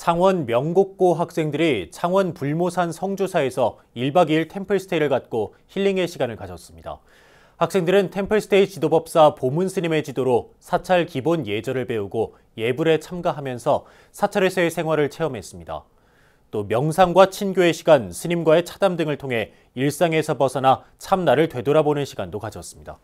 창원 명곡고 학생들이 창원 불모산 성주사에서 1박 2일 템플스테이를 갖고 힐링의 시간을 가졌습니다. 학생들은 템플스테이 지도법사 보문스님의 지도로 사찰 기본 예절을 배우고 예불에 참가하면서 사찰에서의 생활을 체험했습니다. 또 명상과 친교의 시간, 스님과의 차담 등을 통해 일상에서 벗어나 참나를 되돌아보는 시간도 가졌습니다.